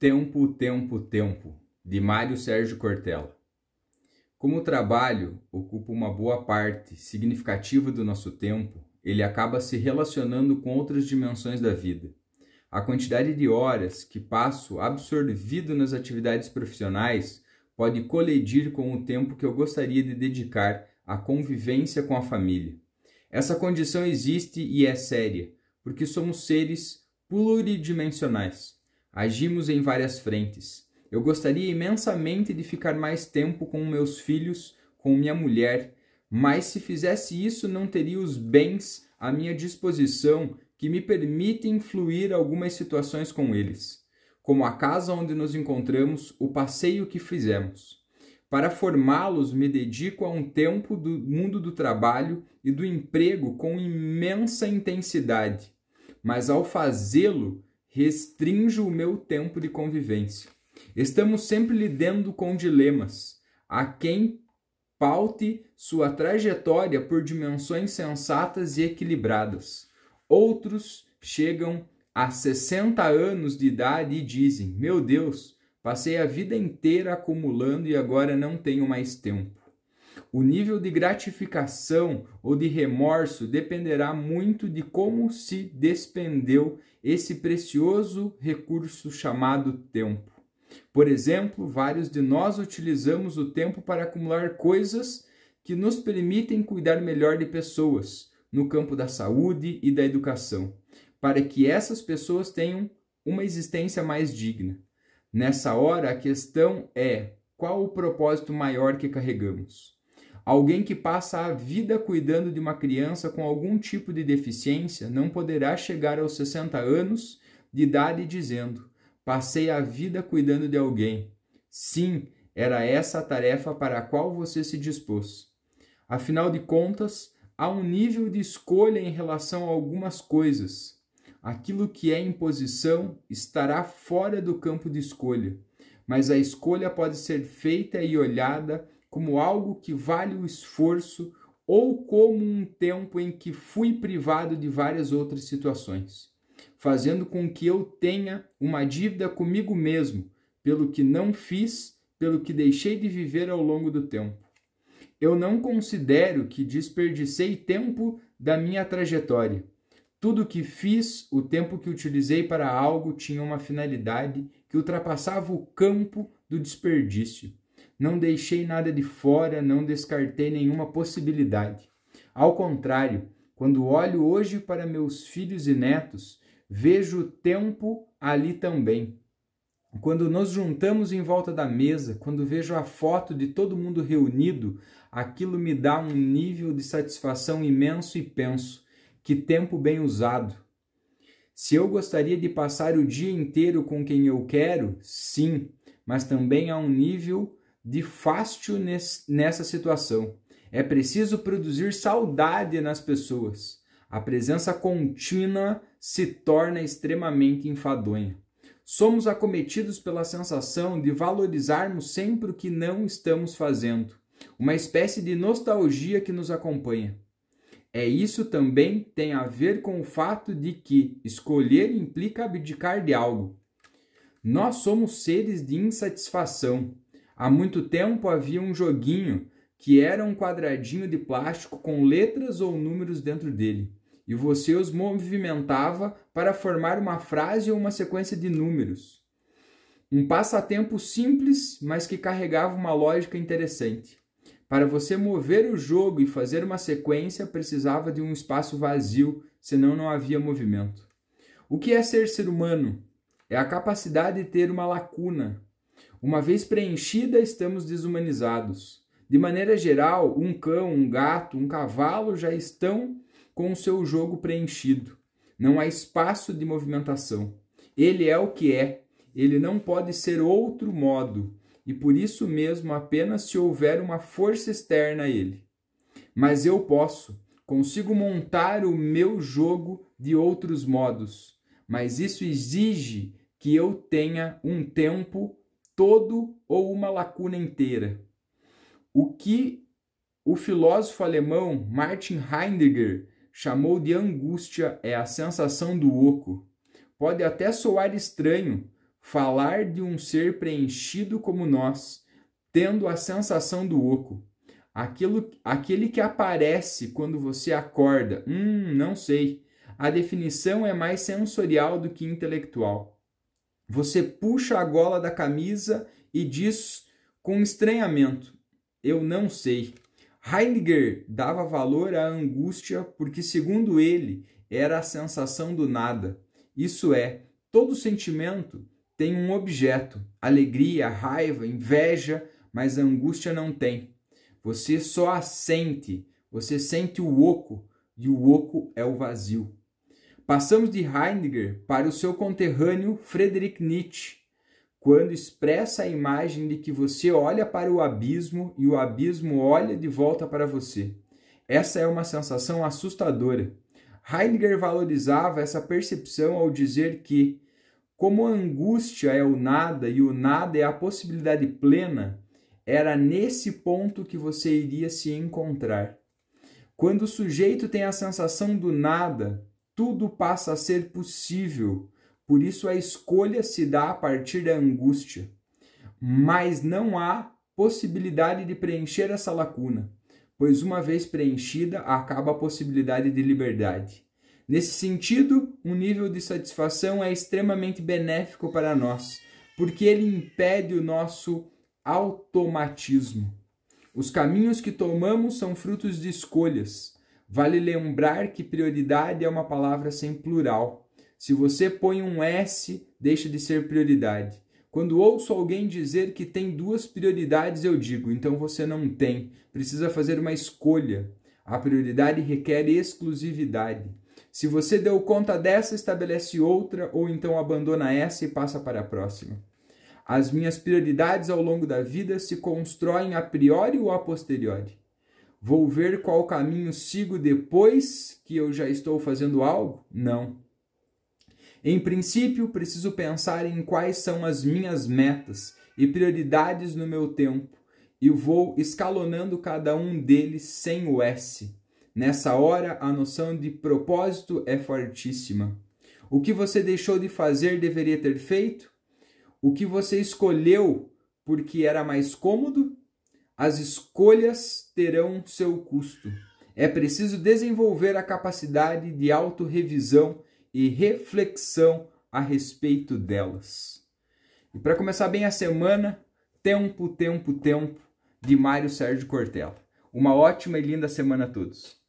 Tempo, Tempo, Tempo, de Mário Sérgio Cortella. Como o trabalho ocupa uma boa parte significativa do nosso tempo, ele acaba se relacionando com outras dimensões da vida. A quantidade de horas que passo absorvido nas atividades profissionais pode colidir com o tempo que eu gostaria de dedicar à convivência com a família. Essa condição existe e é séria, porque somos seres pluridimensionais. Agimos em várias frentes. Eu gostaria imensamente de ficar mais tempo com meus filhos, com minha mulher, mas se fizesse isso, não teria os bens à minha disposição que me permitem fluir algumas situações com eles, como a casa onde nos encontramos, o passeio que fizemos. Para formá-los, me dedico a um tempo do mundo do trabalho e do emprego com imensa intensidade, mas ao fazê-lo, Restrinjo o meu tempo de convivência. Estamos sempre lidando com dilemas. A quem paute sua trajetória por dimensões sensatas e equilibradas. Outros chegam a 60 anos de idade e dizem: Meu Deus, passei a vida inteira acumulando e agora não tenho mais tempo. O nível de gratificação ou de remorso dependerá muito de como se despendeu esse precioso recurso chamado tempo. Por exemplo, vários de nós utilizamos o tempo para acumular coisas que nos permitem cuidar melhor de pessoas no campo da saúde e da educação, para que essas pessoas tenham uma existência mais digna. Nessa hora, a questão é qual o propósito maior que carregamos? Alguém que passa a vida cuidando de uma criança com algum tipo de deficiência não poderá chegar aos 60 anos de idade dizendo: Passei a vida cuidando de alguém. Sim, era essa a tarefa para a qual você se dispôs. Afinal de contas, há um nível de escolha em relação a algumas coisas. Aquilo que é imposição estará fora do campo de escolha, mas a escolha pode ser feita e olhada como algo que vale o esforço ou como um tempo em que fui privado de várias outras situações, fazendo com que eu tenha uma dívida comigo mesmo pelo que não fiz, pelo que deixei de viver ao longo do tempo. Eu não considero que desperdicei tempo da minha trajetória. Tudo que fiz, o tempo que utilizei para algo tinha uma finalidade que ultrapassava o campo do desperdício. Não deixei nada de fora, não descartei nenhuma possibilidade. Ao contrário, quando olho hoje para meus filhos e netos, vejo o tempo ali também. Quando nos juntamos em volta da mesa, quando vejo a foto de todo mundo reunido, aquilo me dá um nível de satisfação imenso e penso: que tempo bem usado! Se eu gostaria de passar o dia inteiro com quem eu quero, sim, mas também há um nível de fácil nessa situação. É preciso produzir saudade nas pessoas. A presença contínua se torna extremamente enfadonha. Somos acometidos pela sensação de valorizarmos sempre o que não estamos fazendo, uma espécie de nostalgia que nos acompanha. É isso também tem a ver com o fato de que escolher implica abdicar de algo. Nós somos seres de insatisfação, Há muito tempo havia um joguinho que era um quadradinho de plástico com letras ou números dentro dele, e você os movimentava para formar uma frase ou uma sequência de números. Um passatempo simples, mas que carregava uma lógica interessante. Para você mover o jogo e fazer uma sequência, precisava de um espaço vazio, senão não havia movimento. O que é ser ser humano? É a capacidade de ter uma lacuna, uma vez preenchida, estamos desumanizados. De maneira geral, um cão, um gato, um cavalo já estão com o seu jogo preenchido. Não há espaço de movimentação. Ele é o que é. Ele não pode ser outro modo, e por isso mesmo apenas se houver uma força externa a ele. Mas eu posso, consigo montar o meu jogo de outros modos, mas isso exige que eu tenha um tempo todo ou uma lacuna inteira. O que o filósofo alemão Martin Heidegger chamou de angústia é a sensação do oco. Pode até soar estranho falar de um ser preenchido como nós, tendo a sensação do oco. Aquilo, aquele que aparece quando você acorda. Hum, não sei. A definição é mais sensorial do que intelectual. Você puxa a gola da camisa e diz com estranhamento: Eu não sei. Heidegger dava valor à angústia porque, segundo ele, era a sensação do nada. Isso é, todo sentimento tem um objeto: alegria, raiva, inveja, mas a angústia não tem. Você só a sente, você sente o oco, e o oco é o vazio. Passamos de Heidegger para o seu conterrâneo Friedrich Nietzsche, quando expressa a imagem de que você olha para o abismo e o abismo olha de volta para você. Essa é uma sensação assustadora. Heidegger valorizava essa percepção ao dizer que, como a angústia é o nada e o nada é a possibilidade plena, era nesse ponto que você iria se encontrar. Quando o sujeito tem a sensação do nada, tudo passa a ser possível. Por isso a escolha se dá a partir da angústia. Mas não há possibilidade de preencher essa lacuna, pois uma vez preenchida, acaba a possibilidade de liberdade. Nesse sentido, um nível de satisfação é extremamente benéfico para nós, porque ele impede o nosso automatismo. Os caminhos que tomamos são frutos de escolhas Vale lembrar que prioridade é uma palavra sem plural. Se você põe um S, deixa de ser prioridade. Quando ouço alguém dizer que tem duas prioridades, eu digo, então você não tem, precisa fazer uma escolha. A prioridade requer exclusividade. Se você deu conta dessa, estabelece outra ou então abandona essa e passa para a próxima. As minhas prioridades ao longo da vida se constroem a priori ou a posteriori. Vou ver qual caminho sigo depois que eu já estou fazendo algo? Não. Em princípio, preciso pensar em quais são as minhas metas e prioridades no meu tempo e vou escalonando cada um deles sem o S. Nessa hora, a noção de propósito é fortíssima. O que você deixou de fazer deveria ter feito? O que você escolheu porque era mais cômodo as escolhas terão seu custo. É preciso desenvolver a capacidade de autorrevisão e reflexão a respeito delas. E para começar bem a semana, tempo, tempo, tempo, de Mário Sérgio Cortella. Uma ótima e linda semana a todos.